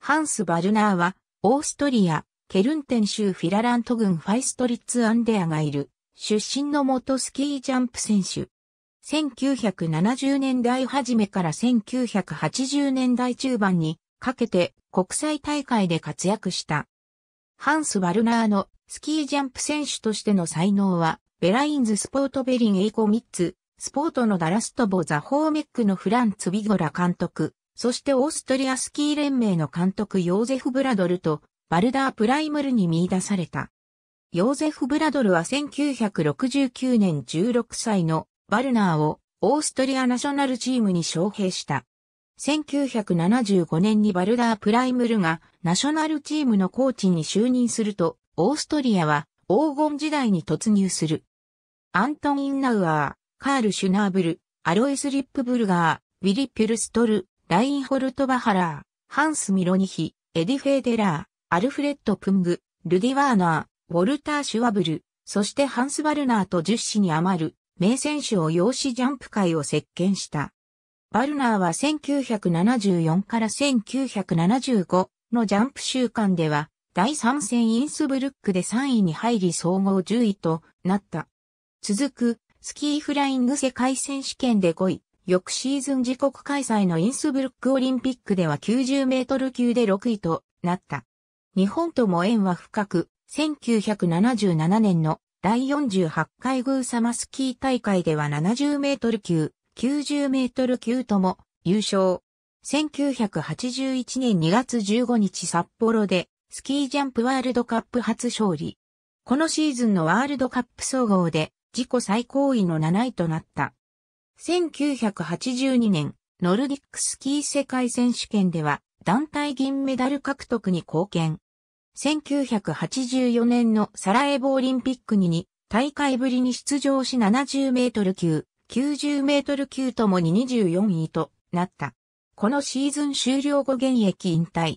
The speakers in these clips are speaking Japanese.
ハンス・バルナーは、オーストリア、ケルンテン州フィララント郡ファイストリッツ・アンデアがいる、出身の元スキージャンプ選手。1970年代初めから1980年代中盤にかけて国際大会で活躍した。ハンス・バルナーのスキージャンプ選手としての才能は、ベラインズ・スポート・ベリン・エイコミッツ、スポートのダラストボ・ザ・ホーメックのフランツ・ビゴラ監督、そしてオーストリアスキー連盟の監督ヨーゼフ・ブラドルとバルダー・プライムルに見出された。ヨーゼフ・ブラドルは1969年16歳のバルナーをオーストリアナショナルチームに招聘した。1975年にバルダー・プライムルがナショナルチームのコーチに就任すると、オーストリアは黄金時代に突入する。アントン・インナウアー、カール・シュナーブル、アロイス・リップブルガー、ウィリ・ピュルストル、ラインホルト・バハラー、ハンス・ミロニヒ、エディ・フェーデラー、アルフレッド・プング、ルディ・ワーナー、ウォルター・シュワブル、そしてハンス・バルナーと10子に余る名選手を養子ジャンプ界を席巻した。バルナーは1974から1975のジャンプ週間では第3戦インスブルックで3位に入り総合10位となった。続くスキーフライング世界選手権で5位、翌シーズン自国開催のインスブルックオリンピックでは90メートル級で6位となった。日本とも縁は深く、1977年の第48回グーサマスキー大会では70メートル級、90メートル級とも優勝。1981年2月15日札幌でスキージャンプワールドカップ初勝利。このシーズンのワールドカップ総合で自己最高位の7位となった。1982年、ノルディックスキー世界選手権では団体銀メダル獲得に貢献。1984年のサラエボオリンピックに大会ぶりに出場し70メートル級、90メートル級ともに24位となった。このシーズン終了後現役引退。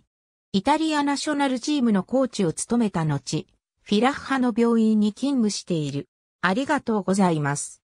イタリアナショナルチームのコーチを務めた後、フィラッハの病院に勤務している。ありがとうございます。